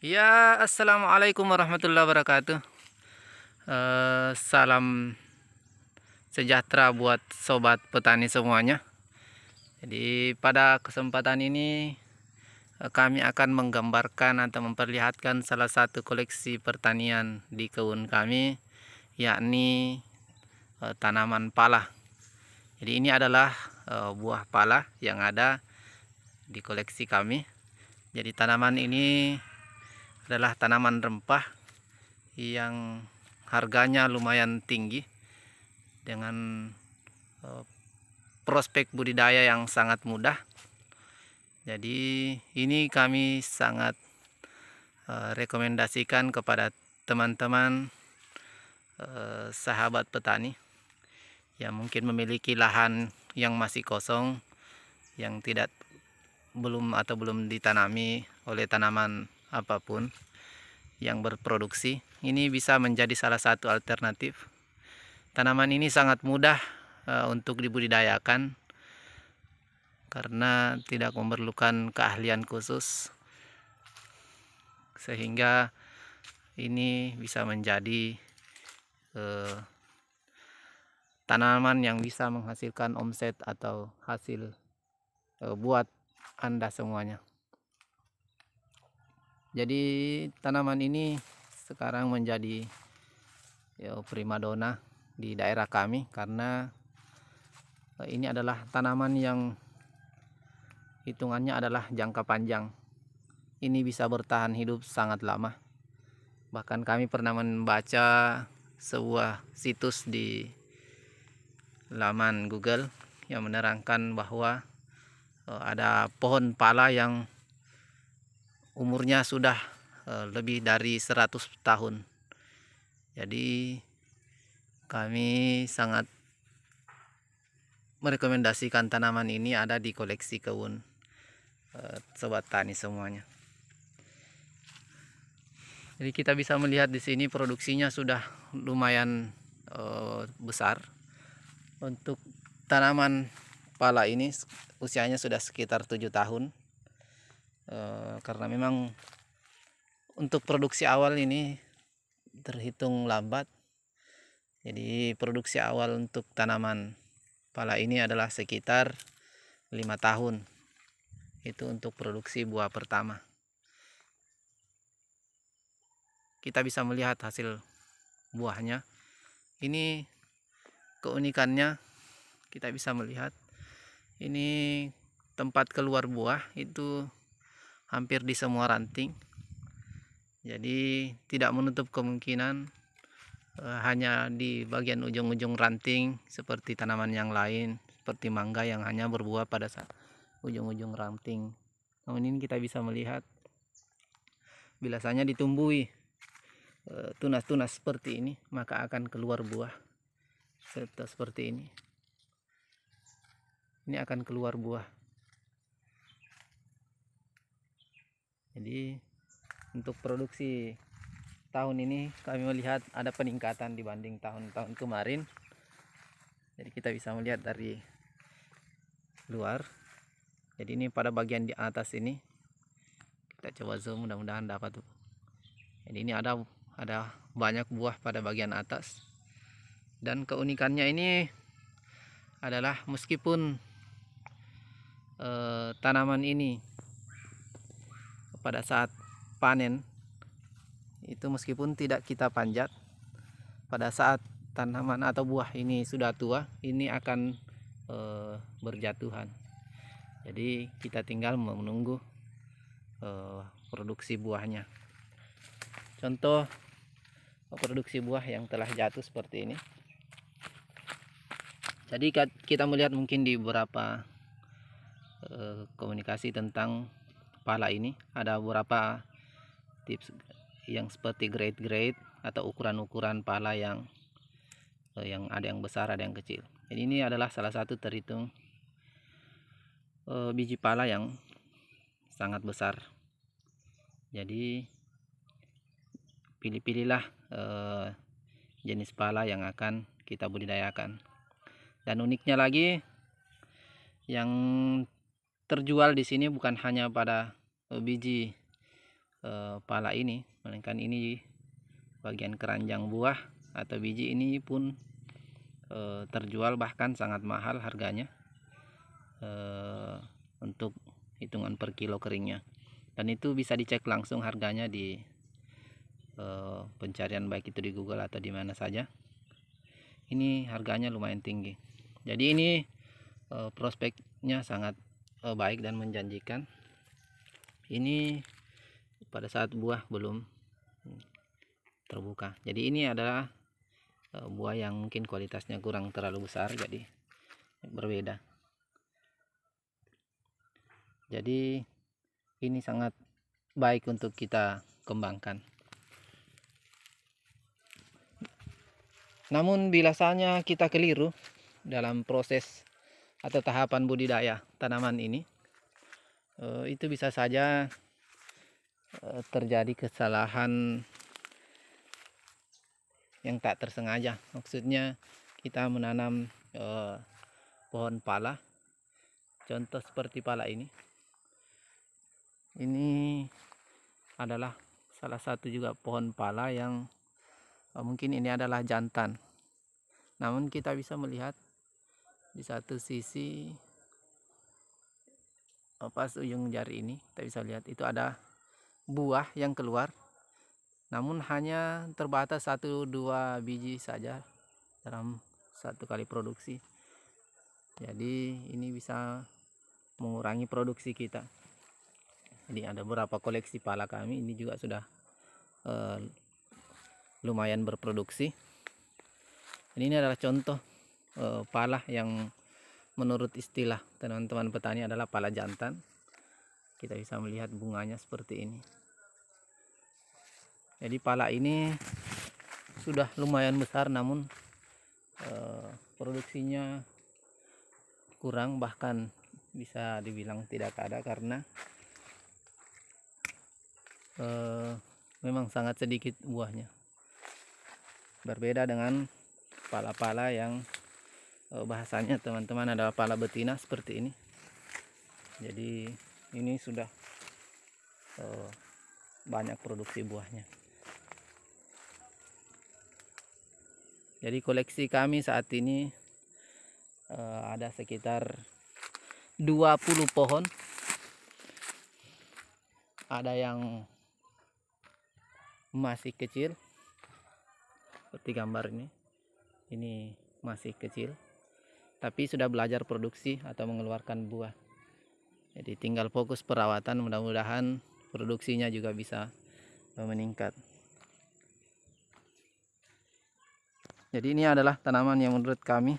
Ya, assalamualaikum warahmatullahi wabarakatuh. Uh, salam sejahtera buat sobat petani semuanya. Jadi pada kesempatan ini uh, kami akan menggambarkan atau memperlihatkan salah satu koleksi pertanian di kebun kami, yakni uh, tanaman pala. Jadi ini adalah buah pala yang ada di koleksi kami. Jadi tanaman ini adalah tanaman rempah yang harganya lumayan tinggi dengan eh, prospek budidaya yang sangat mudah. Jadi ini kami sangat eh, rekomendasikan kepada teman-teman eh, sahabat petani yang mungkin memiliki lahan yang masih kosong yang tidak belum atau belum ditanami oleh tanaman apapun yang berproduksi ini bisa menjadi salah satu alternatif tanaman ini sangat mudah e, untuk dibudidayakan karena tidak memerlukan keahlian khusus sehingga ini bisa menjadi e, tanaman yang bisa menghasilkan omset atau hasil e, buat Anda semuanya jadi tanaman ini sekarang menjadi ya, primadona di daerah kami karena eh, ini adalah tanaman yang hitungannya adalah jangka panjang ini bisa bertahan hidup sangat lama bahkan kami pernah membaca sebuah situs di laman Google yang menerangkan bahwa eh, ada pohon pala yang umurnya sudah eh, lebih dari 100 tahun. Jadi kami sangat merekomendasikan tanaman ini ada di koleksi kebun eh, sobat tani semuanya. Jadi kita bisa melihat di sini produksinya sudah lumayan eh, besar. Untuk tanaman pala ini usianya sudah sekitar 7 tahun. Eh, karena memang untuk produksi awal ini terhitung lambat jadi produksi awal untuk tanaman pala ini adalah sekitar lima tahun itu untuk produksi buah pertama kita bisa melihat hasil buahnya ini keunikannya kita bisa melihat ini tempat keluar buah itu hampir di semua ranting jadi tidak menutup kemungkinan eh, hanya di bagian ujung-ujung ranting seperti tanaman yang lain seperti mangga yang hanya berbuah pada saat ujung-ujung ranting namun ini kita bisa melihat biasanya ditumbuhi eh, tunas-tunas seperti ini maka akan keluar buah serta seperti ini ini akan keluar buah jadi untuk produksi tahun ini kami melihat ada peningkatan dibanding tahun-tahun kemarin jadi kita bisa melihat dari luar jadi ini pada bagian di atas ini kita coba zoom mudah-mudahan dapat tuh jadi ini ada ada banyak buah pada bagian atas dan keunikannya ini adalah meskipun eh, tanaman ini pada saat panen itu meskipun tidak kita panjat pada saat tanaman atau buah ini sudah tua ini akan e, berjatuhan jadi kita tinggal menunggu e, produksi buahnya contoh produksi buah yang telah jatuh seperti ini jadi kita melihat mungkin di beberapa e, komunikasi tentang pala ini ada beberapa tips yang seperti grade-grade atau ukuran-ukuran pala yang eh, yang ada yang besar ada yang kecil jadi ini adalah salah satu terhitung eh, biji pala yang sangat besar jadi pilih-pilihlah eh, jenis pala yang akan kita budidayakan dan uniknya lagi yang terjual di sini bukan hanya pada e, biji eh, pala ini melainkan ini bagian keranjang buah atau biji ini pun eh, terjual bahkan sangat mahal harganya eh, untuk hitungan per kilo keringnya dan itu bisa dicek langsung harganya di eh, pencarian baik itu di Google atau di mana saja ini harganya lumayan tinggi jadi ini e, prospeknya sangat Eh, baik dan menjanjikan ini pada saat buah belum terbuka jadi ini adalah eh, buah yang mungkin kualitasnya kurang terlalu besar jadi berbeda jadi ini sangat baik untuk kita kembangkan namun bila saja kita keliru dalam proses atau tahapan budidaya tanaman ini eh, itu bisa saja eh, terjadi kesalahan yang tak tersengaja maksudnya kita menanam eh, pohon pala contoh seperti pala ini ini adalah salah satu juga pohon pala yang mungkin ini adalah jantan namun kita bisa melihat di satu sisi eh, pas ujung jari ini kita bisa lihat itu ada buah yang keluar namun hanya terbatas satu dua biji saja dalam satu kali produksi jadi ini bisa mengurangi produksi kita jadi ada beberapa koleksi pala kami ini juga sudah eh, lumayan berproduksi ini adalah contoh e, eh, pala yang menurut istilah teman-teman petani adalah pala jantan kita bisa melihat bunganya seperti ini jadi pala ini sudah lumayan besar namun e, produksinya kurang bahkan bisa dibilang tidak ada karena e, memang sangat sedikit buahnya berbeda dengan pala-pala yang Eh, bahasanya teman-teman adalah pala betina seperti ini jadi ini sudah eh, banyak produksi buahnya jadi koleksi kami saat ini eh, ada sekitar 20 pohon ada yang masih kecil seperti gambar ini ini masih kecil tapi sudah belajar produksi atau mengeluarkan buah. Jadi tinggal fokus perawatan, mudah-mudahan produksinya juga bisa meningkat. Jadi ini adalah tanaman yang menurut kami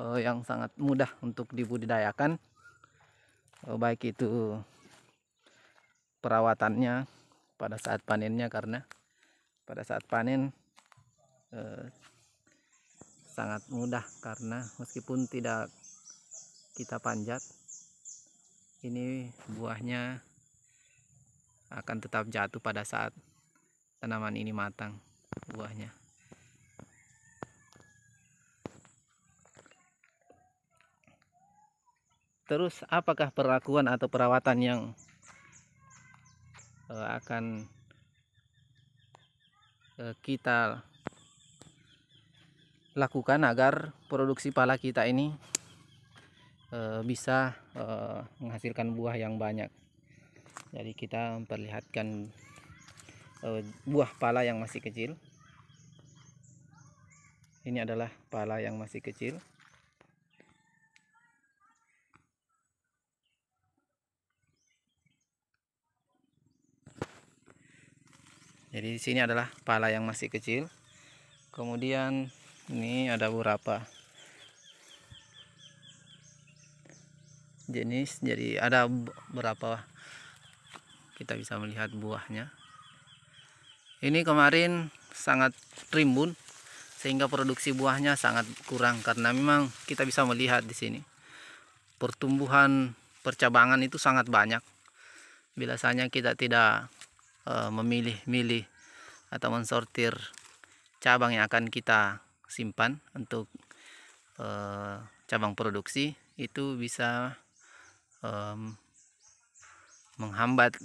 eh, yang sangat mudah untuk dibudidayakan, eh, baik itu perawatannya pada saat panennya karena pada saat panen eh, sangat mudah karena meskipun tidak kita panjat ini buahnya akan tetap jatuh pada saat tanaman ini matang buahnya terus apakah perlakuan atau perawatan yang eh, akan eh, kita lakukan agar produksi pala kita ini e, bisa e, menghasilkan buah yang banyak jadi kita memperlihatkan e, buah pala yang masih kecil ini adalah pala yang masih kecil jadi di sini adalah pala yang masih kecil kemudian ini ada beberapa jenis jadi ada berapa kita bisa melihat buahnya ini kemarin sangat rimbun sehingga produksi buahnya sangat kurang karena memang kita bisa melihat di sini pertumbuhan percabangan itu sangat banyak biasanya kita tidak e, memilih-milih atau mensortir cabang yang akan kita simpan untuk e, cabang produksi itu bisa e, menghambat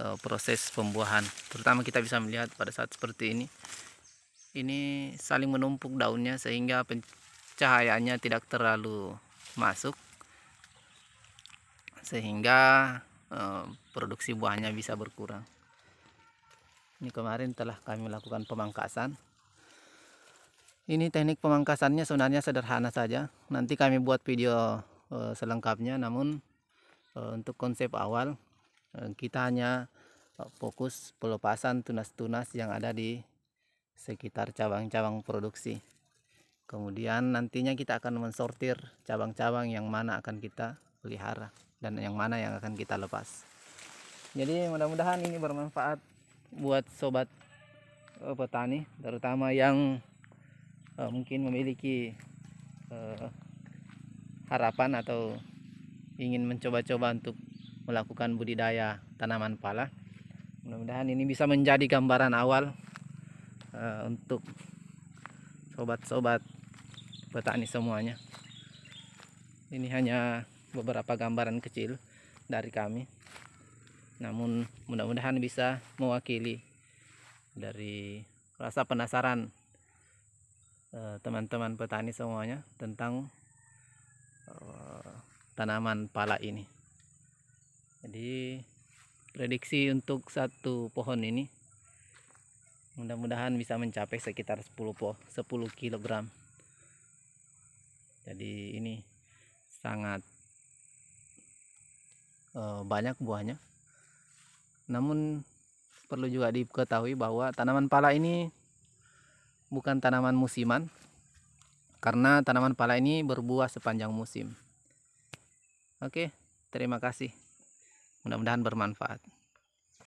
e, proses pembuahan terutama kita bisa melihat pada saat seperti ini ini saling menumpuk daunnya sehingga cahayanya tidak terlalu masuk sehingga eh, produksi buahnya bisa berkurang ini kemarin telah kami lakukan pemangkasan ini teknik pemangkasannya sebenarnya sederhana saja. Nanti kami buat video e, selengkapnya namun e, untuk konsep awal e, kita hanya fokus pelepasan tunas-tunas yang ada di sekitar cabang-cabang produksi. Kemudian nantinya kita akan mensortir cabang-cabang yang mana akan kita pelihara dan yang mana yang akan kita lepas. Jadi mudah-mudahan ini bermanfaat buat sobat petani terutama yang Eh, mungkin memiliki uh, harapan atau ingin mencoba-coba untuk melakukan budidaya tanaman pala mudah-mudahan ini bisa menjadi gambaran awal uh, untuk sobat-sobat petani semuanya ini hanya beberapa gambaran kecil dari kami namun mudah-mudahan bisa mewakili dari rasa penasaran Eh, teman-teman petani semuanya tentang eh, tanaman pala ini jadi prediksi untuk satu pohon ini mudah-mudahan bisa mencapai sekitar 10 po 10 kg jadi ini sangat eh, banyak buahnya namun perlu juga diketahui bahwa tanaman pala ini bukan tanaman musiman karena tanaman pala ini berbuah sepanjang musim. Oke, terima kasih. Mudah-mudahan bermanfaat.